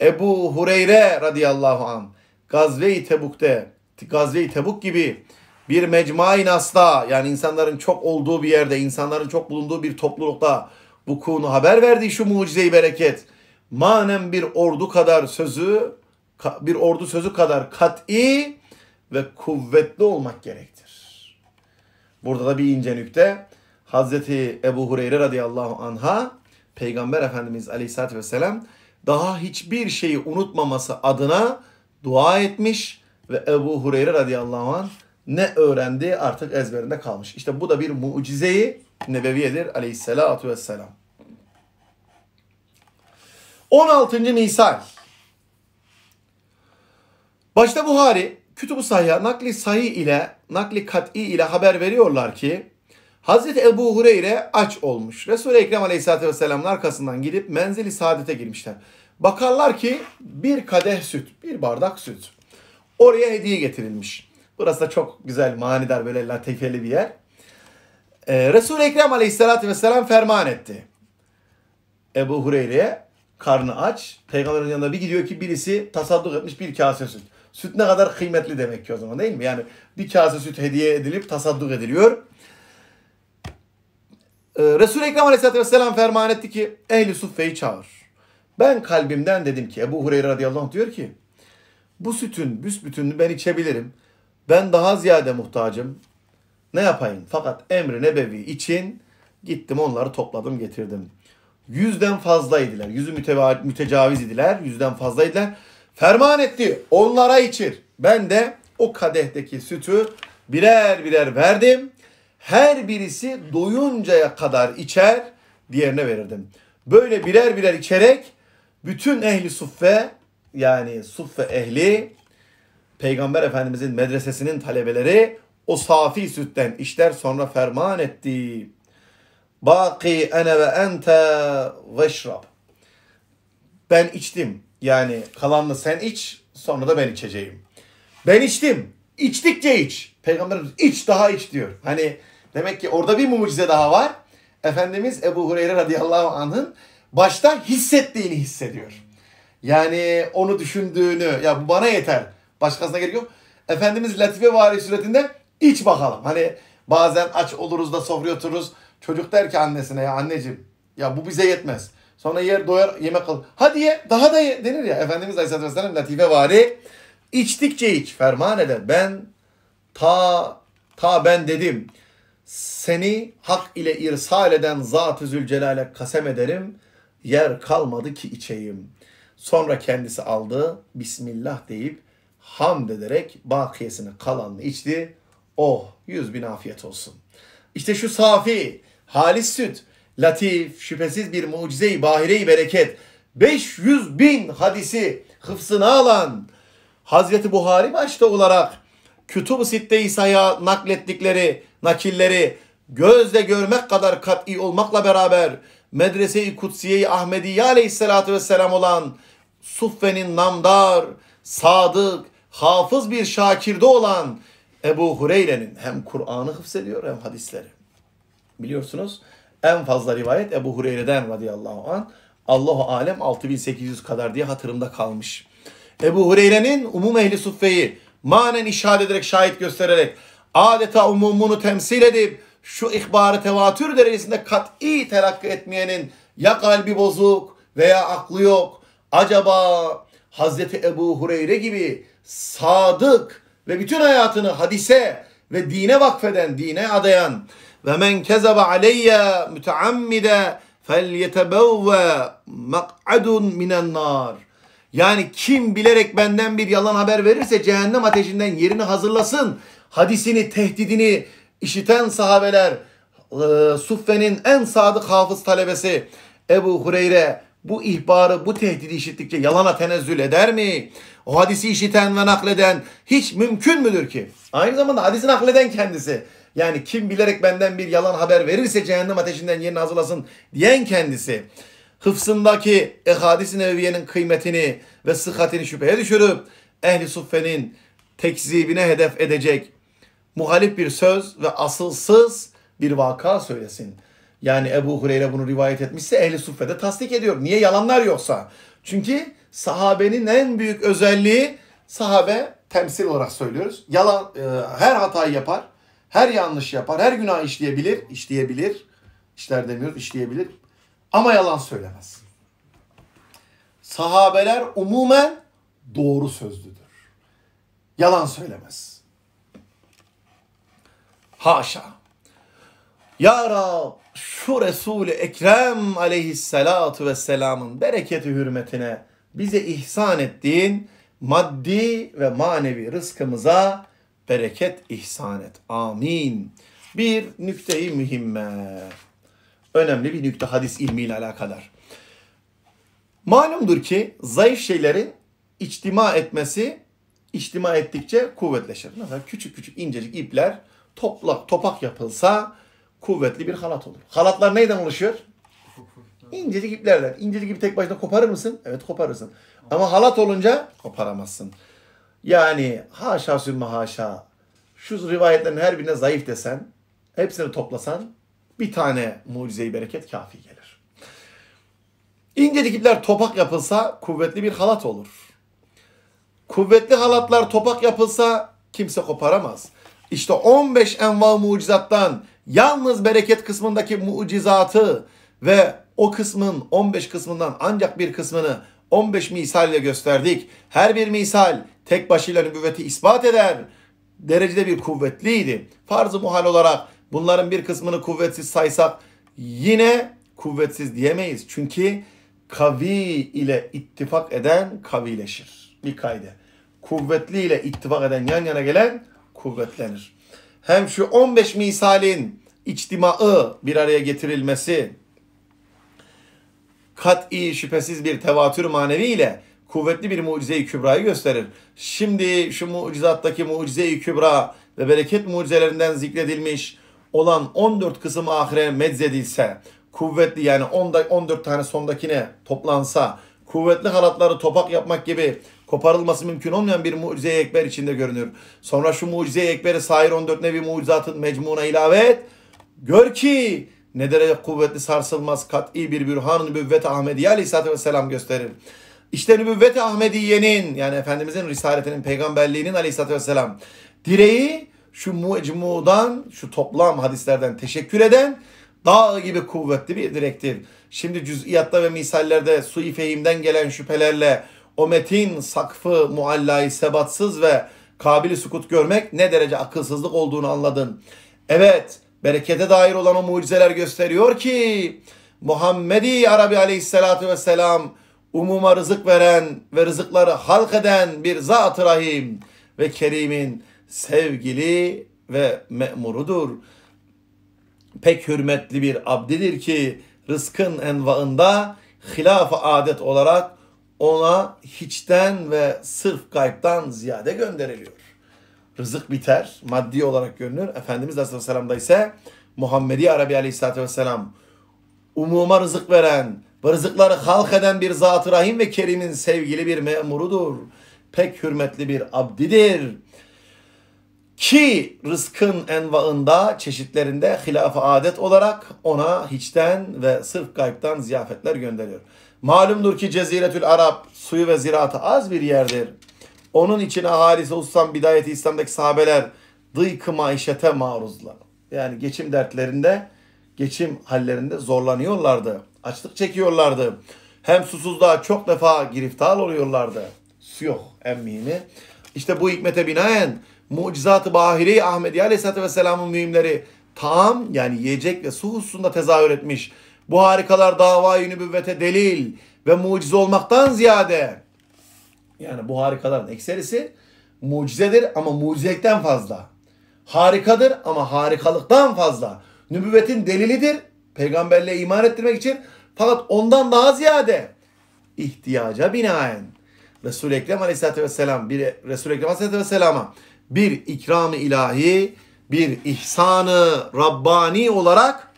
Ebu Hureyre radıyallahu an Gazve-i Tebuk'te, Gazve-i Tebuk gibi bir mecmai nasla yani insanların çok olduğu bir yerde, insanların çok bulunduğu bir toplulukta bu konu haber verdi şu mucizeyi bereket manen bir ordu kadar sözü bir ordu sözü kadar kat'i ve kuvvetli olmak gerektir. Burada da bir ince nükte Hazreti Ebu Hureyre radıyallahu anha Peygamber Efendimiz aleyhissalatü vesselam daha hiçbir şeyi unutmaması adına dua etmiş ve Ebu Hureyre radıyallahu anh ne öğrendi artık ezberinde kalmış. İşte bu da bir mucizeyi nebeviyedir aleyhissalatu vesselam. 16. Nisan Başta Buhari, Kütüb-ü Sahih, nakli sahih ile, nakli kat'i ile haber veriyorlar ki Hazreti Ebu Hureyre aç olmuş. Resul-i Ekrem Aleyhisselatü Vesselam'ın arkasından gidip menzili saadete girmişler. Bakarlar ki bir kadeh süt, bir bardak süt. Oraya hediye getirilmiş. Burası da çok güzel, manidar, böyle latifeli bir yer. Ee, Resul-i Ekrem Aleyhisselatü Vesselam ferman etti. Ebu Hureyre'ye karnı aç. Peygamberin yanında bir gidiyor ki birisi tasadduk etmiş bir kase süt. Süt ne kadar kıymetli demek ki o zaman değil mi? Yani bir kase süt hediye edilip tasadduk ediliyor. Ee, Resul-i Ekrem Aleyhisselatü Vesselam ferman etti ki ehl Suffe'yi çağır. Ben kalbimden dedim ki Ebu Hureyre radıyallahu anh diyor ki bu sütün büsbütününü ben içebilirim. Ben daha ziyade muhtacım. Ne yapayım? Fakat emri nebevi için gittim onları topladım getirdim. Yüzden fazlaydılar. Yüzü müteva- mütecaviz idiler. Yüzden fazlaydılar. Ferman etti. Onlara içir. Ben de o kadehteki sütü birer birer verdim her birisi doyuncaya kadar içer diğerine verirdim. Böyle birer birer içerek bütün ehli suffe yani suffe ehli Peygamber Efendimizin medresesinin talebeleri o safi sütten işler sonra ferman etti. Baki ene ve ente veşrab. Ben içtim. Yani kalanını sen iç sonra da ben içeceğim. Ben içtim. İçtikçe iç. Peygamberimiz iç daha iç diyor. Hani Demek ki orada bir mucize daha var. Efendimiz Ebu Hureyre radıyallahu anh'ın başta hissettiğini hissediyor. Yani onu düşündüğünü, ya bu bana yeter, başkasına gerek yok. Efendimiz Latife Vari suretinde iç bakalım. Hani bazen aç oluruz da sofraya otururuz. Çocuk der ki annesine ya anneciğim ya bu bize yetmez. Sonra yer doyar yemek al. Hadi ye daha da ye denir ya. Efendimiz Aleyhisselatü Vesselam latife vari içtikçe iç ferman eder. Ben ta ta ben dedim. Seni hak ile irsal eden Zat-ı Zülcelal'e kasem ederim. Yer kalmadı ki içeyim. Sonra kendisi aldı. Bismillah deyip hamd ederek bakiyesini kalanını içti. Oh yüz bin afiyet olsun. İşte şu safi, halis süt, latif, şüphesiz bir mucize-i bahire-i bereket. 500 bin hadisi hıfsına alan Hazreti Buhari başta olarak Kütub-ı Sitte-i naklettikleri nakilleri gözle görmek kadar kat'i olmakla beraber Medrese-i Kutsiye-i Ahmediye aleyhissalatü vesselam olan suffenin namdar, sadık, hafız bir şakirde olan Ebu Hureyre'nin hem Kur'an'ı hıfzediyor hem hadisleri. Biliyorsunuz en fazla rivayet Ebu Hureyre'den radıyallahu an. Allahu alem 6800 kadar diye hatırımda kalmış. Ebu Hureyre'nin umum ehli suffeyi manen işaret ederek şahit göstererek adeta umumunu temsil edip şu ihbarı tevatür derecesinde kat'i terakki etmeyenin ya kalbi bozuk veya aklı yok. Acaba Hazreti Ebu Hureyre gibi sadık ve bütün hayatını hadise ve dine vakfeden, dine adayan ve men kezebe aleyye müteammide felyetebevve mak'adun minen nar. Yani kim bilerek benden bir yalan haber verirse cehennem ateşinden yerini hazırlasın hadisini, tehdidini işiten sahabeler, e, Suffe'nin en sadık hafız talebesi Ebu Hureyre bu ihbarı, bu tehdidi işittikçe yalana tenezzül eder mi? O hadisi işiten ve nakleden hiç mümkün müdür ki? Aynı zamanda hadisi nakleden kendisi. Yani kim bilerek benden bir yalan haber verirse cehennem ateşinden yerini hazırlasın diyen kendisi. Hıfsındaki ehadis-i neviyenin kıymetini ve sıhhatini şüpheye düşürüp ehli suffenin tekzibine hedef edecek muhalif bir söz ve asılsız bir vaka söylesin. Yani Ebu Hureyre bunu rivayet etmişse ehli suffede tasdik ediyor. Niye yalanlar yoksa? Çünkü sahabenin en büyük özelliği sahabe temsil olarak söylüyoruz. Yalan e, her hatayı yapar, her yanlış yapar, her günah işleyebilir, işleyebilir. İşler demiyoruz, işleyebilir. Ama yalan söylemez. Sahabeler umumen doğru sözlüdür. Yalan söylemez. Haşa. Ya Rab şu Resul-i Ekrem aleyhissalatu vesselamın bereketi hürmetine bize ihsan ettiğin maddi ve manevi rızkımıza bereket ihsan et. Amin. Bir nükteyi mühimme. Önemli bir nükte hadis ilmiyle alakadar. Malumdur ki zayıf şeylerin içtima etmesi, içtima ettikçe kuvvetleşir. Mesela küçük küçük incecik ipler toplak, topak yapılsa kuvvetli bir halat olur. Halatlar neyden oluşuyor? İncecik iplerden. İncecik ipi tek başına koparır mısın? Evet koparırsın. Ama halat olunca koparamazsın. Yani haşa sümme haşa. Şu rivayetlerin her birine zayıf desen, hepsini toplasan bir tane mucizeyi bereket kafi gelir. İncecik ipler topak yapılsa kuvvetli bir halat olur. Kuvvetli halatlar topak yapılsa kimse koparamaz. İşte 15 enva mucizattan yalnız bereket kısmındaki mucizatı ve o kısmın 15 kısmından ancak bir kısmını 15 misal ile gösterdik. Her bir misal tek başıyla nübüvveti ispat eder derecede bir kuvvetliydi. Farz-ı muhal olarak bunların bir kısmını kuvvetsiz saysak yine kuvvetsiz diyemeyiz. Çünkü kavi ile ittifak eden kavileşir. Bir kaydı. Kuvvetli ile ittifak eden yan yana gelen kuvvetlenir. Hem şu 15 misalin içtimaı bir araya getirilmesi kat'i şüphesiz bir tevatür maneviyle kuvvetli bir mucize-i kübrayı gösterir. Şimdi şu mucizattaki mucize-i kübra ve bereket mucizelerinden zikredilmiş olan 14 kısım ahire medzedilse kuvvetli yani 10 14 tane sondakine toplansa, kuvvetli halatları topak yapmak gibi koparılması mümkün olmayan bir mucize-i ekber içinde görünür. Sonra şu mucize-i ekberi sair 14 nevi mucizatın mecmuna ilave et. Gör ki ne derece kuvvetli sarsılmaz kat'i bir bürhan nübüvvet-i Ahmediye aleyhissalatü vesselam gösterir. İşte nübüvvet-i Ahmediye'nin yani Efendimizin risaletinin, peygamberliğinin aleyhissalatü vesselam direği şu mecmudan şu toplam hadislerden teşekkür eden dağ gibi kuvvetli bir direktir. Şimdi cüz'iyatta ve misallerde sui gelen şüphelerle o metin sakfı muallayı sebatsız ve kabili sukut görmek ne derece akılsızlık olduğunu anladın. Evet berekete dair olan o mucizeler gösteriyor ki Muhammedi Arabi aleyhissalatu vesselam umuma rızık veren ve rızıkları halk eden bir zat-ı rahim ve kerimin sevgili ve memurudur. Pek hürmetli bir abdidir ki rızkın envaında hilaf adet olarak ona hiçten ve sırf gaybtan ziyade gönderiliyor. Rızık biter, maddi olarak görünür. Efendimiz Aleyhisselam'da ise Muhammedi Arabi Aleyhisselatü Vesselam umuma rızık veren ve rızıkları halk eden bir zat rahim ve kerimin sevgili bir memurudur. Pek hürmetli bir abdidir. Ki rızkın envaında, çeşitlerinde hilaf adet olarak ona hiçten ve sırf gaybtan ziyafetler gönderiyor. Malumdur ki Ceziretül Arap suyu ve ziraatı az bir yerdir. Onun için ahalisi ustam bidayeti İslam'daki sahabeler dıykıma işete maruzla. Yani geçim dertlerinde, geçim hallerinde zorlanıyorlardı. Açlık çekiyorlardı. Hem susuzluğa çok defa giriftar oluyorlardı. Su yok en mühimi. İşte bu hikmete binaen mucizat-ı bahire Ahmedi Aleyhisselatü Vesselam'ın mühimleri tam yani yiyecek ve su hususunda tezahür etmiş. Bu harikalar davayı nübüvvete delil ve mucize olmaktan ziyade yani bu harikaların ekserisi mucizedir ama mucizelikten fazla. Harikadır ama harikalıktan fazla. Nübüvvetin delilidir. Peygamberliğe iman ettirmek için fakat ondan daha ziyade ihtiyaca binaen Resul-i Ekrem Aleyhisselatü Vesselam bir Resul-i Ekrem Aleyhisselatü Vesselam'a bir ikram ilahi, bir ihsanı Rabbani olarak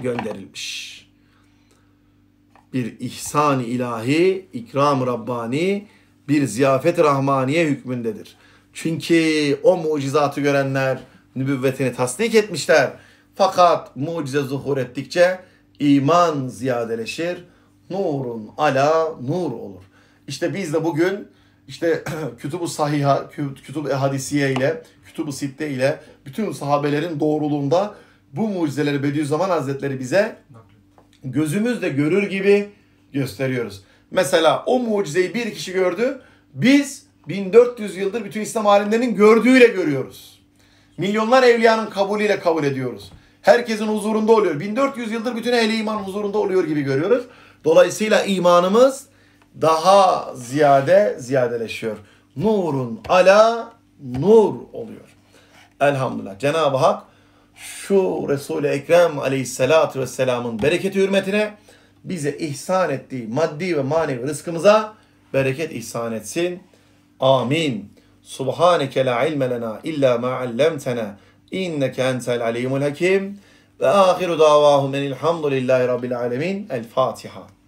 gönderilmiş. Bir ihsan ilahi, ikram Rabbani, bir ziyafet rahmaniye hükmündedir. Çünkü o mucizatı görenler nübüvvetini tasdik etmişler. Fakat mucize zuhur ettikçe iman ziyadeleşir. Nurun ala nur olur. İşte biz de bugün işte kütüb-ü sahiha, kütüb hadisiye ile, kütüb-ü sitte ile bütün sahabelerin doğruluğunda bu mucizeleri Bediüzzaman Hazretleri bize gözümüzle görür gibi gösteriyoruz. Mesela o mucizeyi bir kişi gördü. Biz 1400 yıldır bütün İslam alimlerinin gördüğüyle görüyoruz. Milyonlar evliyanın kabulüyle kabul ediyoruz. Herkesin huzurunda oluyor. 1400 yıldır bütün ehli iman huzurunda oluyor gibi görüyoruz. Dolayısıyla imanımız daha ziyade ziyadeleşiyor. Nurun ala nur oluyor. Elhamdülillah. Cenab-ı Hak şu Resul-i Ekrem aleyhissalatü vesselamın bereketi hürmetine bize ihsan ettiği maddi ve manevi rızkımıza bereket ihsan etsin. Amin. Subhaneke la ilme lena illa ma allamtana inneke entel alimul hakim ve ahiru davahum enilhamdülillahi rabbil alemin. El Fatiha.